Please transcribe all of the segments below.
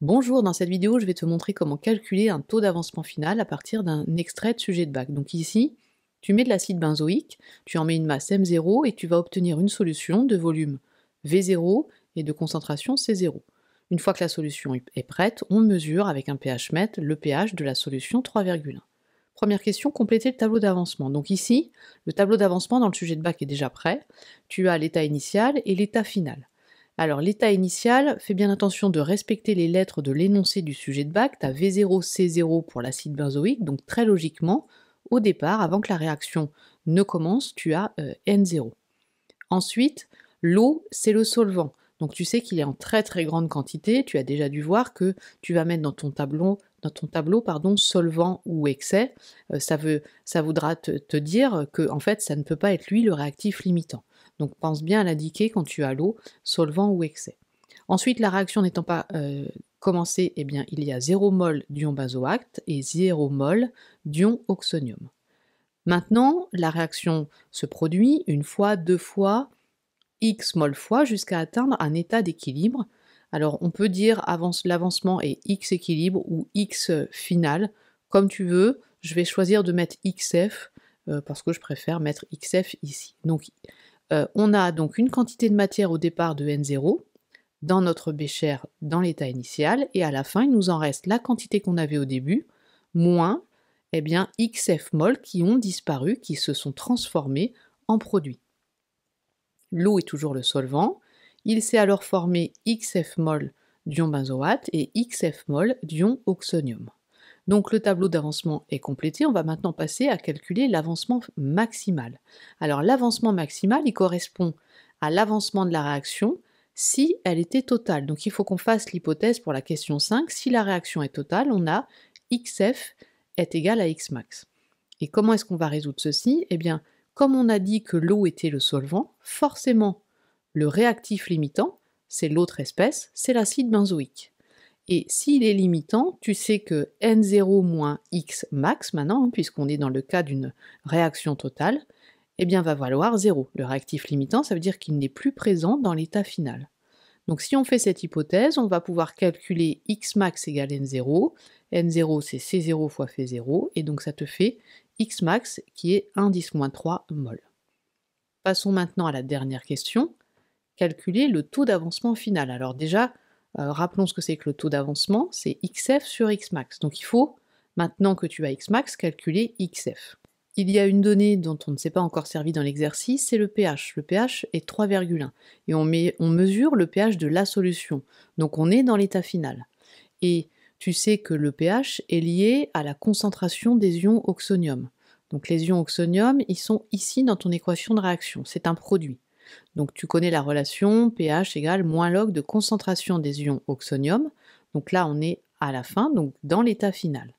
Bonjour, dans cette vidéo, je vais te montrer comment calculer un taux d'avancement final à partir d'un extrait de sujet de bac. Donc ici, tu mets de l'acide benzoïque, tu en mets une masse M0 et tu vas obtenir une solution de volume V0 et de concentration C0. Une fois que la solution est prête, on mesure avec un pH mètre le pH de la solution 3,1. Première question, compléter le tableau d'avancement. Donc ici, le tableau d'avancement dans le sujet de bac est déjà prêt. Tu as l'état initial et l'état final. Alors l'état initial, fais bien attention de respecter les lettres de l'énoncé du sujet de bac, tu as V0, C0 pour l'acide benzoïque, donc très logiquement, au départ, avant que la réaction ne commence, tu as euh, N0. Ensuite, l'eau, c'est le solvant. Donc tu sais qu'il est en très très grande quantité, tu as déjà dû voir que tu vas mettre dans ton tableau, dans ton tableau pardon, solvant ou excès, euh, ça, veut, ça voudra te, te, dire que en fait ça ne peut pas être lui le réactif limitant. Donc pense bien à l'indiquer quand tu as l'eau, solvant ou excès. Ensuite, la réaction n'étant pas euh, commencée, eh bien, il y a 0 mol d'ion basoacte et 0 mol d'ion oxonium. Maintenant, la réaction se produit une fois, deux fois, x mol fois jusqu'à atteindre un état d'équilibre. Alors on peut dire avance, l'avancement est x équilibre ou x euh, final, comme tu veux. Je vais choisir de mettre xf euh, parce que je préfère mettre xf ici. Donc euh, on a donc une quantité de matière au départ de N0 dans notre bécher dans l'état initial, et à la fin, il nous en reste la quantité qu'on avait au début, moins eh bien, XF mol qui ont disparu, qui se sont transformés en produits. L'eau est toujours le solvant. Il s'est alors formé XF mol d'ion benzoate et XF mol d'ion oxonium. Donc le tableau d'avancement est complété, on va maintenant passer à calculer l'avancement maximal. Alors l'avancement maximal, il correspond à l'avancement de la réaction si elle était totale. Donc il faut qu'on fasse l'hypothèse pour la question 5, si la réaction est totale, on a xf est égal à xmax. Et comment est-ce qu'on va résoudre ceci Eh bien, comme on a dit que l'eau était le solvant, forcément, le réactif limitant, c'est l'autre espèce, c'est l'acide benzoïque. Et s'il est limitant, tu sais que N0 moins X max, maintenant, hein, puisqu'on est dans le cas d'une réaction totale, eh bien va valoir 0. Le réactif limitant, ça veut dire qu'il n'est plus présent dans l'état final. Donc si on fait cette hypothèse, on va pouvoir calculer X max égale N0. N0 c'est C0 fois F0, et donc ça te fait X max qui est 1 10 moins 3 mol. Passons maintenant à la dernière question, calculer le taux d'avancement final. Alors déjà, euh, rappelons ce que c'est que le taux d'avancement, c'est xf sur xmax. Donc il faut, maintenant que tu as xmax, calculer xf. Il y a une donnée dont on ne s'est pas encore servi dans l'exercice, c'est le pH. Le pH est 3,1 et on, on mesure le pH de la solution. Donc on est dans l'état final. Et tu sais que le pH est lié à la concentration des ions oxonium. Donc les ions oxonium, ils sont ici dans ton équation de réaction, c'est un produit. Donc tu connais la relation pH égale moins log de concentration des ions oxonium. Donc là, on est à la fin, donc dans l'état final.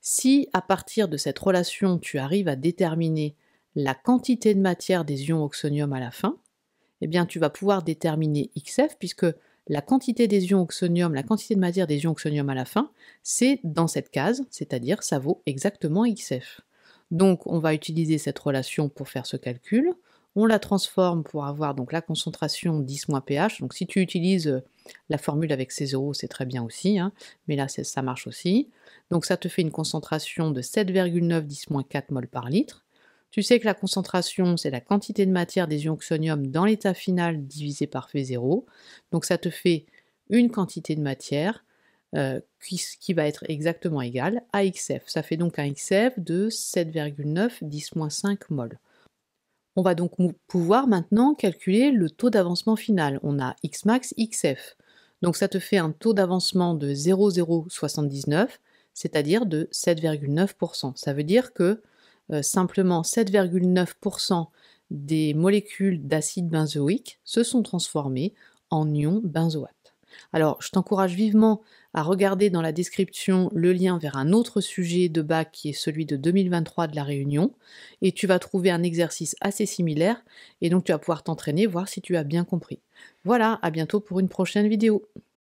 Si à partir de cette relation, tu arrives à déterminer la quantité de matière des ions oxonium à la fin, eh bien tu vas pouvoir déterminer XF puisque la quantité des ions oxonium, la quantité de matière des ions oxonium à la fin, c'est dans cette case, c'est-à-dire ça vaut exactement XF. Donc on va utiliser cette relation pour faire ce calcul on la transforme pour avoir donc la concentration 10 pH. Donc si tu utilises euh, la formule avec ces 0 c'est très bien aussi, hein, mais là ça marche aussi. Donc ça te fait une concentration de 7,9 10 4 mol par litre. Tu sais que la concentration, c'est la quantité de matière des ions oxonium dans l'état final divisé par F0. Donc ça te fait une quantité de matière euh, qui, va être exactement égale à XF. Ça fait donc un XF de 7,9 10 5 mol. On va donc pouvoir maintenant calculer le taux d'avancement final. On a Xmax, Xf. Donc ça te fait un taux d'avancement de 0,079, c'est-à-dire de 7,9%. Ça veut dire que euh, simplement 7,9% des molécules d'acide benzoïque se sont transformées en ions benzoates. Alors, je t'encourage vivement à regarder dans la description le lien vers un autre sujet de bac qui est celui de 2023 de la Réunion, et tu vas trouver un exercice assez similaire, et donc tu vas pouvoir t'entraîner, voir si tu as bien compris. Voilà, à bientôt pour une prochaine vidéo.